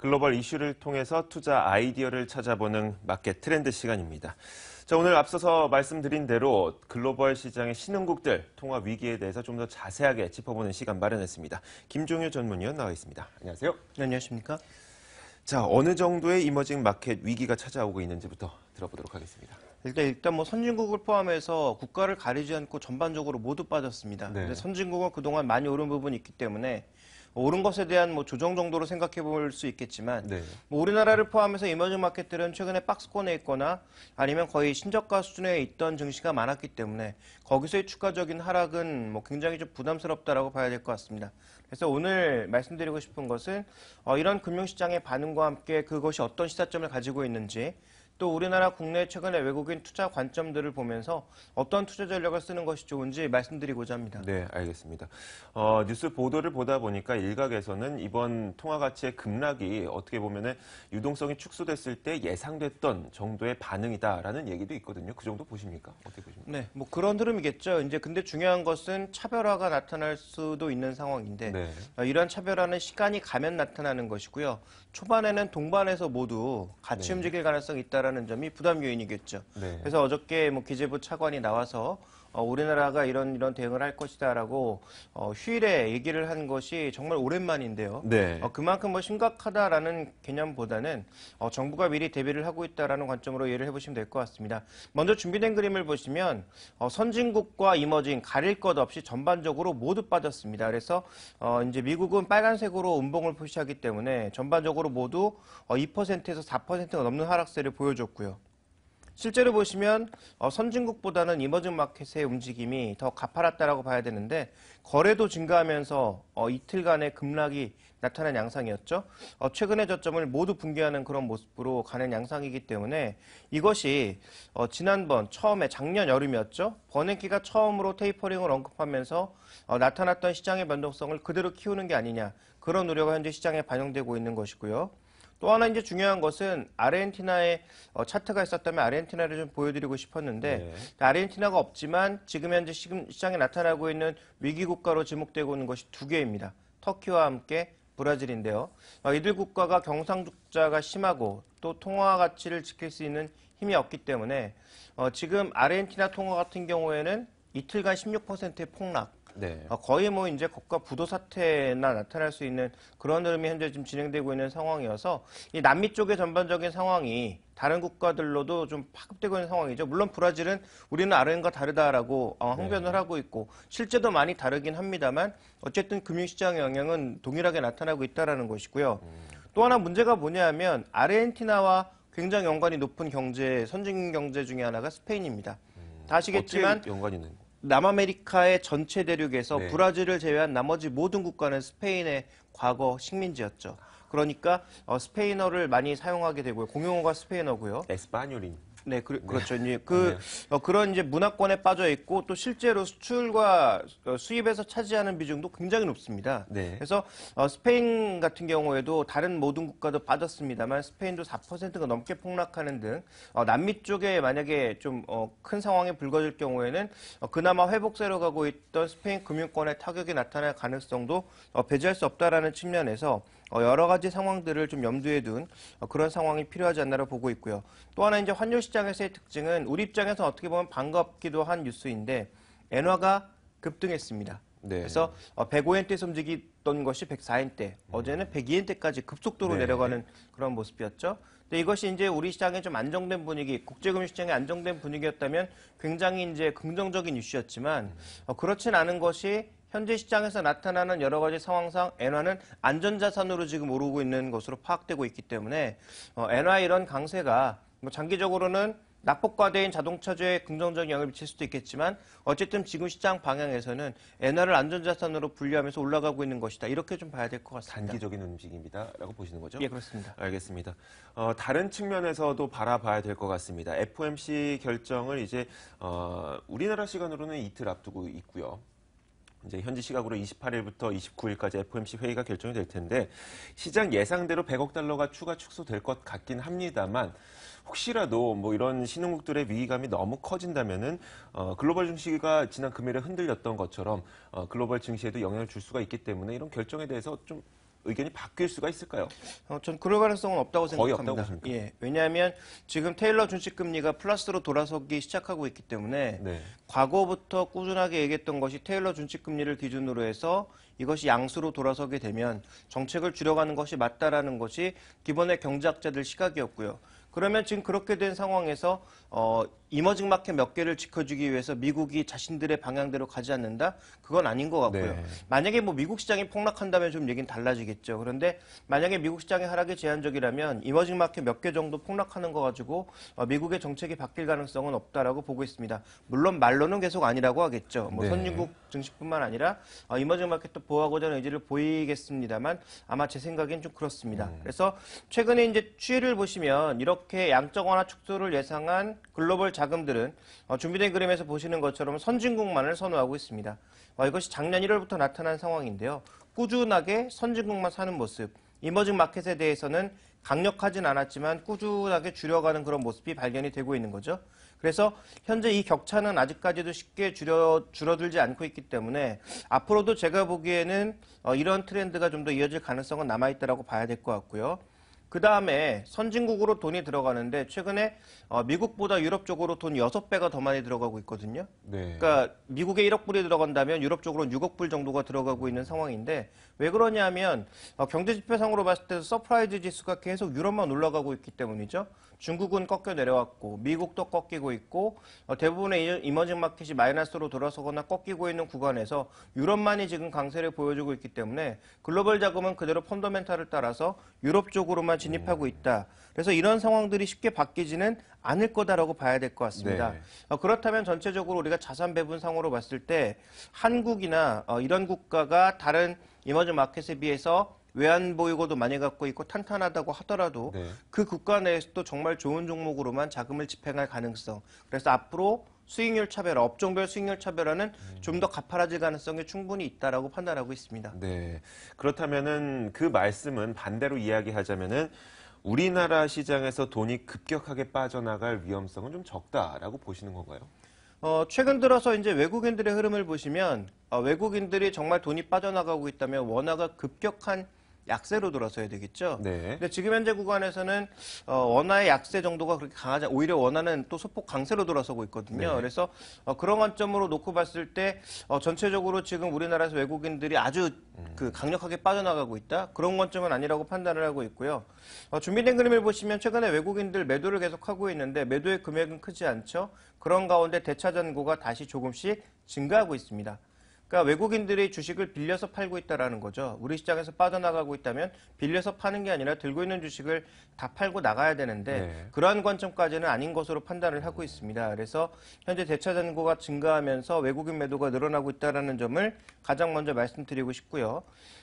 글로벌 이슈를 통해서 투자 아이디어를 찾아보는 마켓 트렌드 시간입니다. 자, 오늘 앞서서 말씀드린 대로 글로벌 시장의 신흥국들 통화 위기에 대해서 좀 더 자세하게 짚어보는 시간 마련했습니다. 김종효 전문위원 나와 있습니다. 안녕하세요. 네, 안녕하십니까? 자, 어느 정도의 이머징 마켓 위기가 찾아오고 있는지부터 들어보도록 하겠습니다. 일단 일단 뭐 선진국을 포함해서 국가를 가리지 않고 전반적으로 모두 빠졌습니다. 네. 근데 선진국은 그동안 많이 오른 부분이 있기 때문에 뭐 오른 것에 대한 뭐 조정 정도로 생각해 볼 수 있겠지만 네. 뭐 우리나라를 포함해서 이머징 마켓들은 최근에 박스권에 있거나 아니면 거의 신저가 수준에 있던 증시가 많았기 때문에 거기서의 추가적인 하락은 뭐 굉장히 좀 부담스럽다라고 봐야 될 것 같습니다. 그래서 오늘 말씀드리고 싶은 것은 어, 이런 금융시장의 반응과 함께 그것이 어떤 시사점을 가지고 있는지 또 우리나라 국내 최근의 외국인 투자 관점들을 보면서 어떤 투자 전략을 쓰는 것이 좋은지 말씀드리고자 합니다. 네, 알겠습니다. 어, 뉴스 보도를 보다 보니까 일각에서는 이번 통화 가치의 급락이 어떻게 보면 유동성이 축소됐을 때 예상됐던 정도의 반응이다라는 얘기도 있거든요. 그 정도 보십니까? 어떻게 보십니까? 네, 뭐 그런 흐름이겠죠. 이제 근데 중요한 것은 차별화가 나타날 수도 있는 상황인데 네. 어, 이런 차별화는 시간이 가면 나타나는 것이고요. 초반에는 동반해서 모두 같이 네. 움직일 가능성이 있다라는 있다라는 점이 부담 요인이겠죠. 네. 그래서 어저께 뭐 기재부 차관이 나와서 어, 우리나라가 이런 이런 대응을 할 것이다라고 어, 휴일에 얘기를 한 것이 정말 오랜만인데요. 네. 어, 그만큼 뭐 심각하다라는 개념보다는 어, 정부가 미리 대비를 하고 있다라는 관점으로 이해를 해보시면 될 것 같습니다. 먼저 준비된 그림을 보시면 어, 선진국과 이머징 가릴 것 없이 전반적으로 모두 빠졌습니다. 그래서 어, 이제 미국은 빨간색으로 운봉을 표시하기 때문에 전반적으로 모두 어, 2%에서 4%가 넘는 하락세를 보여주고. 보여줬고요. 실제로 보시면 어, 선진국보다는 이머징 마켓의 움직임이 더 가파랐다라고 봐야 되는데 거래도 증가하면서 어, 이틀간의 급락이 나타난 양상이었죠. 어, 최근의 저점을 모두 붕괴하는 그런 모습으로 가는 양상이기 때문에 이것이 지난번 처음에 작년 여름이었죠. 버냉키가 처음으로 테이퍼링을 언급하면서 나타났던 시장의 변동성을 그대로 키우는 게 아니냐 그런 우려가 현재 시장에 반영되고 있는 것이고요. 또 하나 이제 중요한 것은 아르헨티나의 어, 차트가 있었다면 아르헨티나를 좀 보여드리고 싶었는데 네. 아르헨티나가 없지만 지금 현재 시장에 나타나고 있는 위기 국가로 지목되고 있는 것이 두 개입니다. 터키와 함께 브라질인데요. 아, 이들 국가가 경상북자가 심하고 또 통화 가치를 지킬 수 있는 힘이 없기 때문에 어, 지금 아르헨티나 통화 같은 경우에는 이틀간 16%의 폭락 네. 그러니까 거의 뭐 이제 국가 부도 사태나 나타날 수 있는 그런 흐름이 현재 지금 진행되고 있는 상황이어서 이 남미 쪽의 전반적인 상황이 다른 국가들로도 좀 파급되고 있는 상황이죠. 물론 브라질은 우리는 아르헨과 다르다라고 어, 네. 항변을 네. 하고 있고 실제도 많이 다르긴 합니다만 어쨌든 금융시장의 영향은 동일하게 나타나고 있다라는 것이고요. 음. 또 하나 문제가 뭐냐하면 아르헨티나와 굉장히 연관이 높은 경제 선진 경제 중의 하나가 스페인입니다. 음. 다시겠지만 연관이 있는 남아메리카의 전체 대륙에서 네. 브라질을 제외한 나머지 모든 국가는 스페인의 과거 식민지였죠. 그러니까 어, 스페인어를 많이 사용하게 되고요. 공용어가 스페인어고요. 에스파뇰인. 네, 네. 그렇죠. 아, 그, 렇죠 이제 그 어, 그런 이제 문화권에 빠져 있고 또 실제로 수출과 어, 수입에서 차지하는 비중도 굉장히 높습니다. 네. 그래서 어, 스페인 같은 경우에도 다른 모든 국가도 빠졌습니다만 스페인도 4%가 넘게 폭락하는 등 어, 남미 쪽에 만약에 좀큰 어, 상황이 불거질 경우에는 어, 그나마 회복세로 가고 있던 스페인 금융권의 타격이 나타날 가능성도 어, 배제할 수 없다라는 측면에서 어, 여러 가지 상황들을 좀 염두에 둔 어, 그런 상황이 필요하지 않나라 보고 있고요. 또 하나 이제 환율 시장에서의 특징은 우리 입장에서 어떻게 보면 반갑기도 한 뉴스인데 엔화가 급등했습니다. 네. 그래서 105엔대에서 어, 움직이던 것이 104엔대, 음. 어제는 102엔대까지 급속도로 네. 내려가는 그런 모습이었죠. 근데 이것이 이제 우리 시장에 좀 안정된 분위기, 국제금융 시장에 안정된 분위기였다면 굉장히 이제 긍정적인 이슈였지만 음. 그렇진 않은 것이 현재 시장에서 나타나는 여러 가지 상황상 엔화는 안전자산으로 지금 오르고 있는 것으로 파악되고 있기 때문에 어, 엔화 이런 강세가 뭐 장기적으로는 낙폭과대인 자동차주에 긍정적인 영향을 미칠 수도 있겠지만 어쨌든 지금 시장 방향에서는 엔화를 안전자산으로 분류하면서 올라가고 있는 것이다. 이렇게 좀 봐야 될 것 같습니다. 단기적인 움직임이다라고 보시는 거죠? 예, 그렇습니다. 알겠습니다. 어, 다른 측면에서도 바라봐야 될 것 같습니다. FOMC 결정을 이제 어, 우리나라 시간으로는 이틀 앞두고 있고요. 이제 현지 시각으로 28일부터 29일까지 FOMC 회의가 결정이 될 텐데 시장 예상대로 100억 달러가 추가 축소될 것 같긴 합니다만 혹시라도 뭐 이런 신흥국들의 위기감이 너무 커진다면은 어, 글로벌 증시가 지난 금요일에 흔들렸던 것처럼 어, 글로벌 증시에도 영향을 줄 수가 있기 때문에 이런 결정에 대해서 좀 의견이 바뀔 수가 있을까요? 어, 전 그럴 가능성은 없다고 생각합니다. 없다고 예, 왜냐하면 지금 테일러 준식 금리가 플러스로 돌아서기 시작하고 있기 때문에 네. 과거부터 꾸준하게 얘기했던 것이 테일러 준식 금리를 기준으로 해서 이것이 양수로 돌아서게 되면 정책을 줄여가는 것이 맞다라는 것이 기본의 경제학자들 시각이었고요. 그러면 지금 그렇게 된 상황에서 어, 이머징 마켓 몇 개를 지켜주기 위해서 미국이 자신들의 방향대로 가지 않는다? 그건 아닌 것 같고요. 네. 만약에 뭐 미국 시장이 폭락한다면 좀 얘기는 달라지겠죠. 그런데 만약에 미국 시장의 하락이 제한적이라면 이머징 마켓 몇 개 정도 폭락하는 거 가지고 어, 미국의 정책이 바뀔 가능성은 없다라고 보고 있습니다. 물론 말로는 계속 아니라고 하겠죠. 뭐 네. 선진국 증시뿐만 아니라 어, 이머징 마켓도 보호하고자 하는 의지를 보이겠습니다만 아마 제 생각엔 좀 그렇습니다. 음. 그래서 최근에 이제 추이를 보시면 이렇게 이렇게 양적 완화 축소를 예상한 글로벌 자금들은 어, 준비된 그림에서 보시는 것처럼 선진국만을 선호하고 있습니다. 이것이 작년 1월부터 나타난 상황인데요. 꾸준하게 선진국만 사는 모습, 이머징 마켓에 대해서는 강력하진 않았지만 꾸준하게 줄여가는 그런 모습이 발견이 되고 있는 거죠. 그래서 현재 이 격차는 아직까지도 쉽게 줄여, 줄어들지 않고 있기 때문에 앞으로도 제가 보기에는 어, 이런 트렌드가 좀 더 이어질 가능성은 남아있다고 봐야 될 것 같고요. 그 다음에 선진국으로 돈이 들어가는데 최근에 어, 미국보다 유럽 쪽으로 돈 6배가 더 많이 들어가고 있거든요. 네. 그러니까 미국에 1억 불이 들어간다면 유럽 쪽으로는 6억 불 정도가 들어가고 있는 상황인데 왜 그러냐면 어, 경제 지표상으로 봤을 때 서프라이즈 지수가 계속 유럽만 올라가고 있기 때문이죠. 중국은 꺾여 내려왔고 미국도 꺾이고 있고 어, 대부분의 이머징 마켓이 마이너스로 돌아서거나 꺾이고 있는 구간에서 유럽만이 지금 강세를 보여주고 있기 때문에 글로벌 자금은 그대로 펀더멘탈을 따라서 유럽 쪽으로만 진입하고 네. 있다. 그래서 이런 상황들이 쉽게 바뀌지는 않을 거다라고 봐야 될 것 같습니다. 네. 어, 그렇다면 전체적으로 우리가 자산 배분 상으로 봤을 때 한국이나 어, 이런 국가가 다른 이머징 마켓에 비해서 외환 보유고도 많이 갖고 있고 탄탄하다고 하더라도 네. 그 국가 내에서도 정말 좋은 종목으로만 자금을 집행할 가능성. 그래서 앞으로 수익률 차별, 업종별 수익률 차별화는 음. 좀더 가파라질 가능성이 충분히 있다라고 판단하고 있습니다. 네. 그렇다면은 그 말씀은 반대로 이야기하자면은 우리나라 시장에서 돈이 급격하게 빠져나갈 위험성은 좀 적다라고 보시는 건가요? 어, 최근 들어서 이제 외국인들의 흐름을 보시면 어, 외국인들이 정말 돈이 빠져나가고 있다면 원화가 급격한 약세로 돌아서야 되겠죠. 네. 근데 지금 현재 구간에서는 어, 원화의 약세 정도가 그렇게 강하지 오히려 원화는 또 소폭 강세로 돌아서고 있거든요. 네. 그래서 어, 그런 관점으로 놓고 봤을 때 어, 전체적으로 지금 우리나라에서 외국인들이 아주 음. 그 강력하게 빠져나가고 있다 그런 관점은 아니라고 판단을 하고 있고요. 어, 준비된 그림을 보시면 최근에 외국인들 매도를 계속하고 있는데 매도의 금액은 크지 않죠. 그런 가운데 대차 잔고가 다시 조금씩 증가하고 있습니다. 그러니까 외국인들이 주식을 빌려서 팔고 있다라는 거죠. 우리 시장에서 빠져나가고 있다면 빌려서 파는 게 아니라 들고 있는 주식을 다 팔고 나가야 되는데 네. 그러한 관점까지는 아닌 것으로 판단을 하고 있습니다. 그래서 현재 대차 잔고가 증가하면서 외국인 매도가 늘어나고 있다라는 점을 가장 먼저 말씀드리고 싶고요.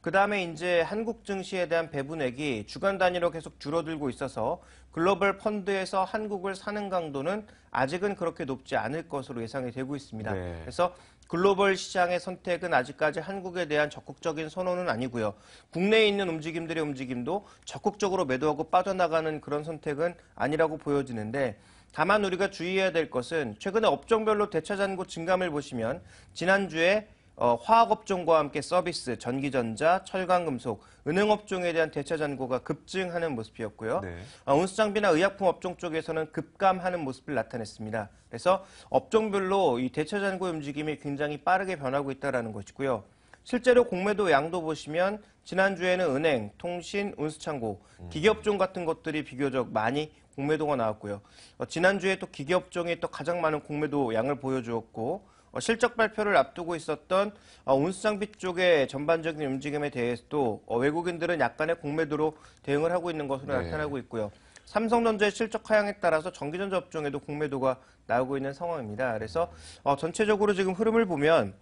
그 다음에 이제 한국 증시에 대한 배분액이 주간 단위로 계속 줄어들고 있어서 글로벌 펀드에서 한국을 사는 강도는 아직은 그렇게 높지 않을 것으로 예상이 되고 있습니다. 네. 그래서 글로벌 시장의 선택은 아직까지 한국에 대한 적극적인 선호는 아니고요. 국내에 있는 움직임들의 움직임도 적극적으로 매도하고 빠져나가는 그런 선택은 아니라고 보여지는데 다만 우리가 주의해야 될 것은 최근에 업종별로 대차 잔고 증감을 보시면 지난주에 어, 화학업종과 함께 서비스, 전기전자, 철강금속, 은행업종에 대한 대체 잔고가 급증하는 모습이었고요. 네. 어, 운수장비나 의약품 업종 쪽에서는 급감하는 모습을 나타냈습니다. 그래서 업종별로 이 대체 잔고의 움직임이 굉장히 빠르게 변하고 있다는 것이고요. 실제로 공매도 양도 보시면 지난주에는 은행, 통신, 운수창고, 음. 기계업종 같은 것들이 비교적 많이 공매도가 나왔고요. 어, 지난주에 또 기계업종이 또 가장 많은 공매도 양을 보여주었고 어, 실적 발표를 앞두고 있었던 어, 온수 장비 쪽의 전반적인 움직임에 대해서도 어, 외국인들은 약간의 공매도로 대응을 하고 있는 것으로 네. 나타나고 있고요. 삼성전자의 실적 하향에 따라서 전기전자 업종에도 공매도가 나오고 있는 상황입니다. 그래서 전체적으로 지금 흐름을 보면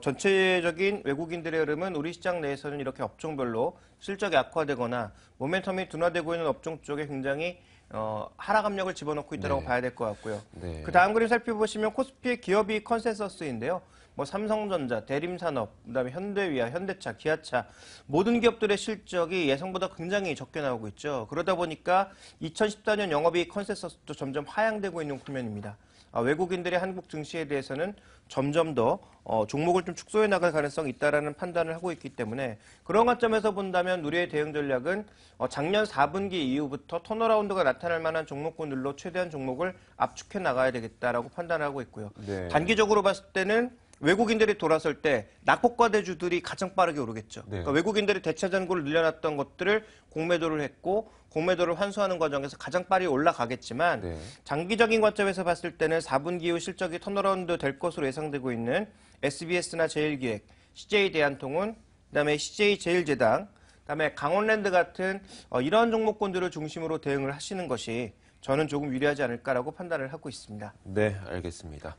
전체적인 외국인들의 흐름은 우리 시장 내에서는 이렇게 업종별로 실적이 악화되거나 모멘텀이 둔화되고 있는 업종 쪽에 굉장히 어, 하락 압력을 집어넣고 있다고 네. 봐야 될 것 같고요. 네. 그 다음 그림 살펴보시면 코스피의 기업이 컨센서스인데요. 뭐 삼성전자, 대림산업, 그다음에 현대위아, 현대차, 기아차 모든 기업들의 실적이 예상보다 굉장히 적게 나오고 있죠. 그러다 보니까 2014년 영업이 컨센서스도 점점 하향되고 있는 국면입니다. 아, 외국인들의 한국 증시에 대해서는 점점 더 어, 종목을 좀 축소해 나갈 가능성이 있다라는 판단을 하고 있기 때문에 그런 관점에서 본다면 우리의 대응 전략은 어, 작년 4분기 이후부터 턴어라운드가 나타날 만한 종목군들로 최대한 종목을 압축해 나가야 되겠다라고 판단하고 있고요. 네. 단기적으로 봤을 때는 외국인들이 돌아설 때 낙폭과대주들이 가장 빠르게 오르겠죠. 네. 그러니까 외국인들이 대차전구를 늘려놨던 것들을 공매도를 했고 공매도를 환수하는 과정에서 가장 빠르게 올라가겠지만 네. 장기적인 관점에서 봤을 때는 4분기 후 실적이 턴어라운드 될 것으로 예상되고 있는 SBS나 제일기획, CJ대한통운, 그다음에 CJ제일제당, 그다음에 강원랜드 같은 어, 이러한 종목권들을 중심으로 대응을 하시는 것이 저는 조금 유리하지 않을까라고 판단을 하고 있습니다. 네, 알겠습니다.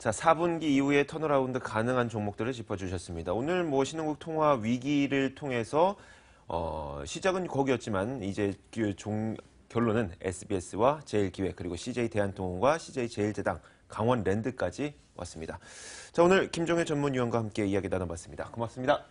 자, 4분기 이후에 턴어라운드 가능한 종목들을 짚어주셨습니다. 오늘 뭐 신흥국 통화 위기를 통해서 어, 시작은 거기였지만 이제 그 종, 결론은 SBS와 제일기획 그리고 CJ 대한통운과 CJ 제일재당 강원랜드까지 왔습니다. 자, 오늘 김종혜 전문위원과 함께 이야기 나눠봤습니다. 고맙습니다.